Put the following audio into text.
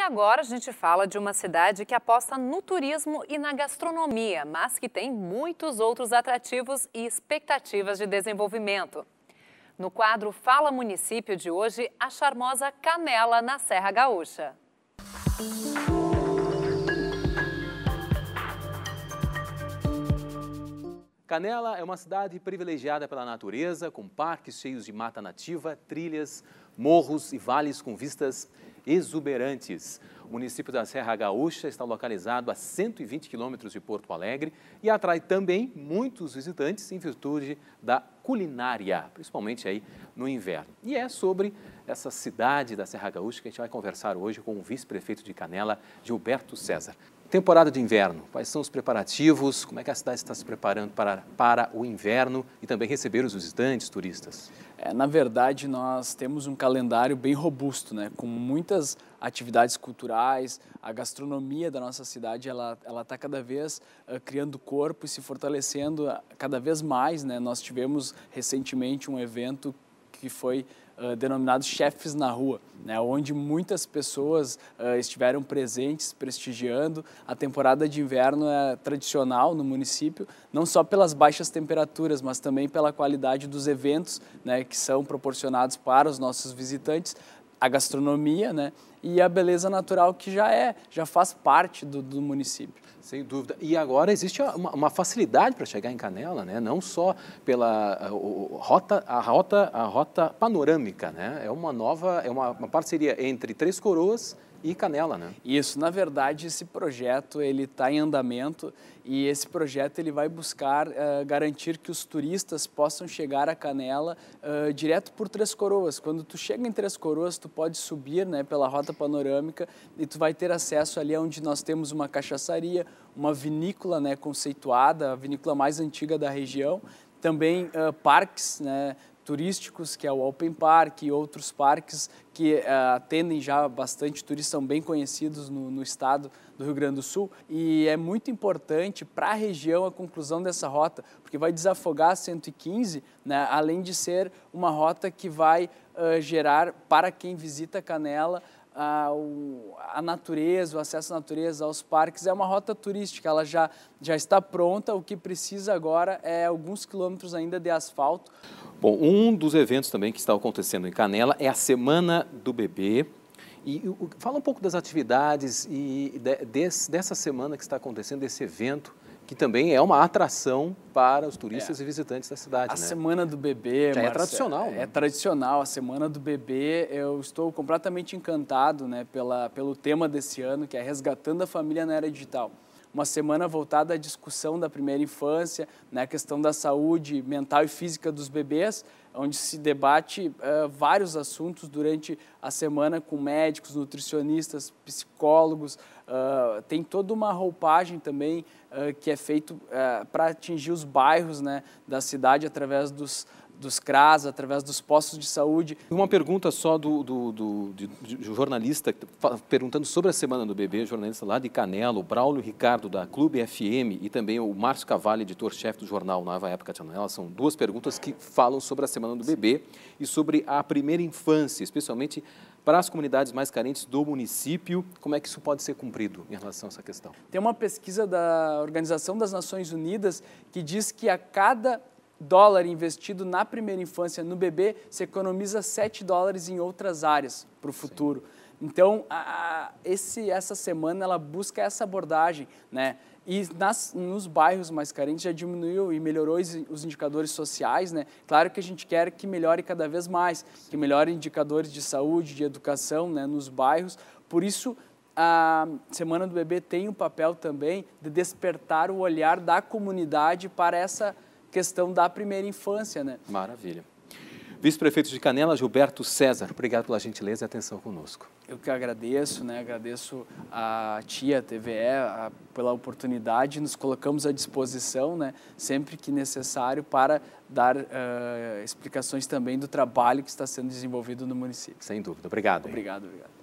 E agora a gente fala de uma cidade que aposta no turismo e na gastronomia, mas que tem muitos outros atrativos e expectativas de desenvolvimento. No quadro Fala Município de hoje, a charmosa Canela na Serra Gaúcha. Canela é uma cidade privilegiada pela natureza, com parques cheios de mata nativa, trilhas, morros e vales com vistas exuberantes. O município da Serra Gaúcha está localizado a 120 quilômetros de Porto Alegre e atrai também muitos visitantes em virtude da culinária, principalmente aí no inverno. E é sobre essa cidade da Serra Gaúcha que a gente vai conversar hoje com o vice-prefeito de Canela, Gilberto César. Temporada de inverno, quais são os preparativos, como é que a cidade está se preparando para, para o inverno e também receber os visitantes, turistas? É, na verdade, nós temos um calendário bem robusto, né, com muitas atividades culturais, a gastronomia da nossa cidade, ela ela está cada vez uh, criando corpo e se fortalecendo eh, cada vez mais, né? Nós tivemos recentemente um evento que foi uh, denominado Chefes na Rua, né, onde muitas pessoas uh, estiveram presentes, prestigiando. A temporada de inverno é tradicional no município, não só pelas baixas temperaturas, mas também pela qualidade dos eventos né, que são proporcionados para os nossos visitantes, a gastronomia, né? E a beleza natural que já é, já faz parte do, do município. Sem dúvida. E agora existe uma, uma facilidade para chegar em Canela, né? Não só pela a, eh, a, rota, a rota, a rota panorâmica, né? É uma nova, é uma, uma parceria entre Três Coroas e Canela, né? Isso, na verdade, esse projeto ele está em andamento e esse projeto ele vai buscar uh, garantir que os turistas possam chegar a Canela uh, direto por Três Coroas. Quando tu chega em Três Coroas, tu pode subir, né, pela rota panorâmica e tu vai ter acesso ali onde nós temos uma cachaçaria, uma vinícola, né, conceituada, a vinícola mais antiga da região também uh, parques, né, turísticos, que é o Open Park e outros parques que uh, atendem já bastante turistas, são bem conhecidos no, no, estado do Rio Grande do Sul. E é muito importante para a região a conclusão dessa rota, porque vai desafogar a 115, né, além de ser uma rota que vai uh, gerar para quem visita Canela a, a, natureza, o acesso à natureza, aos parques, é uma rota turística, ela já, já está pronta, o que precisa agora é alguns quilômetros ainda de asfalto. Bom, um dos eventos também que está acontecendo em Canela é a Semana do Bebê. E fala um pouco das atividades e desse, dessa semana que está acontecendo, desse evento, que também é uma atração para os turistas é. e visitantes da cidade. A né? Semana do Bebê, Já Marcia, é tradicional. É né? É tradicional. A Semana do Bebê, eu estou completamente encantado né, pela, pelo tema desse ano, que é Resgatando a Família na Era Digital uma semana voltada à discussão da primeira infância, né, questão da saúde mental e física dos bebês, onde se debate uh, vários assuntos durante a semana com médicos, nutricionistas, psicólogos. Uh, tem toda uma roupagem também uh, que é feito para atingir os bairros né, da cidade através dos dos CRAS, através dos postos de saúde. Uma pergunta só do, do, do jornalista perguntando sobre a Semana do Bebê, jornalista lá de Canelo, Braulio Ricardo, da Clube FM, e também o Márcio Cavalli, editor-chefe do jornal Nova Época Chanel. São duas perguntas que falam sobre a Semana do Bebê e sobre a primeira infância, especialmente para as comunidades mais carentes do município, como é que isso pode ser cumprido em relação a essa questão? Tem uma pesquisa da Organização das Nações Unidas que diz que a cada dólar investido na primeira infância no bebê, você economiza 7 dólares em outras áreas para o futuro. Sim. Então, a, a, esse, essa semana ela busca essa abordagem, né? E nas, nos bairros mais carentes já diminuiu e melhorou os, os, indicadores sociais, né? Claro que a gente quer que melhore cada vez mais, que melhore indicadores de saúde, de educação, né? Nos bairros. Por isso, a Semana do Bebê tem o um papel também de despertar o olhar da comunidade para essa questão da primeira infância, né? Maravilha. Vice-prefeito de Canela, Gilberto César, obrigado pela gentileza e atenção conosco. Eu que agradeço, né? agradeço a tia a TVE a, pela oportunidade, nos colocamos à disposição né? sempre que necessário para dar uh, explicações também do trabalho que está sendo desenvolvido no município. Sem dúvida, obrigado. Obrigado, hein? obrigado.